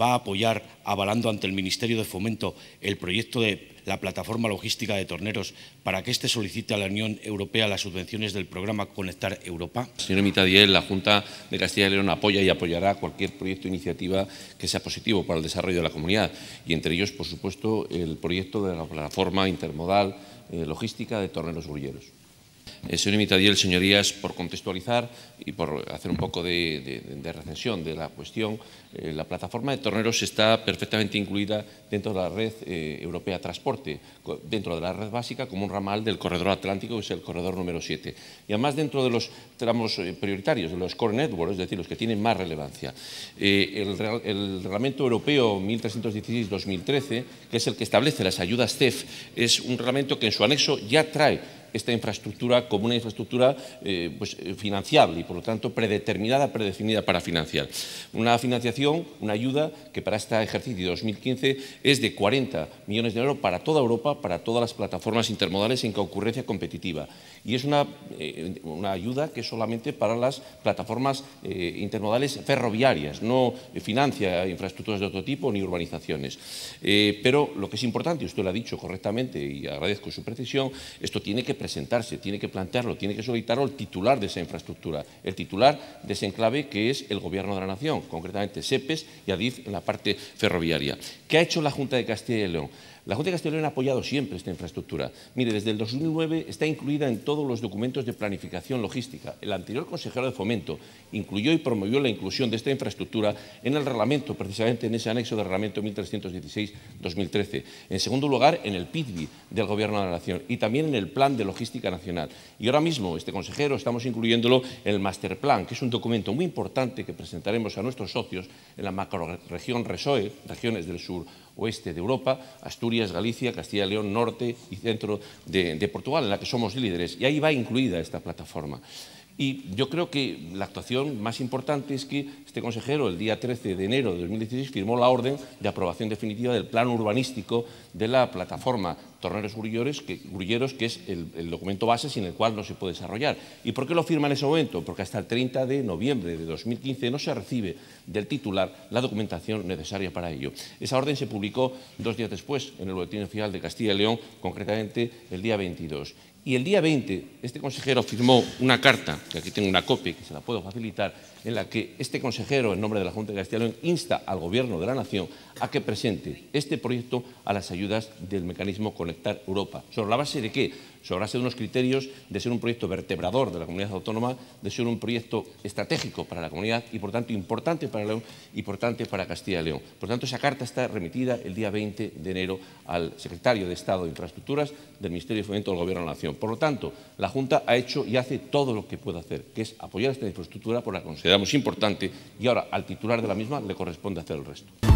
va a apoyar, avalando ante el Ministerio de Fomento, el proyecto de la plataforma logística de torneros para que éste solicite a la Unión Europea las subvenciones del programa Conectar Europa? Señor Mitadiel, la Junta de Castilla y León apoya y apoyará cualquier proyecto o iniciativa que sea positivo para el desarrollo de la comunidad y entre ellos, por supuesto, el proyecto de la plataforma intermodal eh, logística de torneros grulleros. Eh, señor Imitadiel, señorías, por contextualizar y por hacer un poco de, recensión de la cuestión, eh, la plataforma de torneros está perfectamente incluida dentro de la red eh, europea transporte, dentro de la red básica como un ramal del corredor atlántico, que es el corredor número 7. Y además dentro de los tramos prioritarios, de los core networks, es decir, los que tienen más relevancia. El, el, Reglamento Europeo 1316-2013, que es el que establece las ayudas CEF, es un reglamento que en su anexo ya trae esta infraestructura como una infraestructura eh, pues, eh, financiable y, por lo tanto, predeterminada, predefinida para financiar. Una financiación, una ayuda que para este ejercicio 2015 es de 40 millones de euros para toda Europa, para todas las plataformas intermodales en concurrencia competitiva. Y es una, eh, una ayuda que es solamente para las plataformas intermodales ferroviarias, no financia infraestructuras de otro tipo ni urbanizaciones. pero lo que es importante, usted lo ha dicho correctamente y agradezco su precisión, esto tiene que presentarse, tiene que plantearlo, tiene que solicitarlo el titular de esa infraestructura, el titular de ese enclave que es el Gobierno de la Nación, concretamente SEPES y ADIF en la parte ferroviaria. ¿Qué ha hecho la Junta de Castilla y León? La Junta de Castellón ha apoyado siempre esta infraestructura. Mire, desde el 2009 está incluida en todos los documentos de planificación logística. El anterior consejero de Fomento incluyó y promovió la inclusión de esta infraestructura en el reglamento, precisamente en ese anexo del reglamento 1316-2013. En segundo lugar, en el PIB del Gobierno de la Nación y también en el Plan de Logística Nacional. Y ahora mismo, este consejero, estamos incluyéndolo en el Master Plan, que es un documento muy importante que presentaremos a nuestros socios en la macroregión RESOE, regiones del sur oeste de Europa, Asturias, Galicia, Castilla y León, norte y centro de, de Portugal, en la que somos líderes. Y ahí va incluida esta plataforma. Y yo creo que la actuación más importante es que este consejero, el día 13 de enero de 2016, firmó la orden de aprobación definitiva del plan urbanístico de la plataforma Torneros Grulleros, que, que es el, documento base sin el cual no se puede desarrollar. ¿Y por qué lo firma en ese momento? Porque hasta el 30 de noviembre de 2015 no se recibe del titular la documentación necesaria para ello. Esa orden se publicó dos días después en el Boletín Oficial de Castilla y León, concretamente el día 22. Y el día 20, este consejero firmó una carta, que aquí tengo una copia que se la puedo facilitar, en la que este consejero, en nombre de la Junta de Castilla y León, insta al Gobierno de la Nación a que presente este proyecto a las ayudas del mecanismo con Europa. ¿Sobre la base de qué? Sobre la base de unos criterios de ser un proyecto vertebrador de la comunidad autónoma, de ser un proyecto estratégico para la comunidad y, por tanto, importante para León y, para Castilla y León. Por tanto, esa carta está remitida el día 20 de enero al secretario de Estado de Infraestructuras del Ministerio de Fomento del Gobierno de la Nación. Por lo tanto, la Junta ha hecho y hace todo lo que puede hacer, que es apoyar esta infraestructura por la consideramos importante y ahora al titular de la misma le corresponde hacer el resto.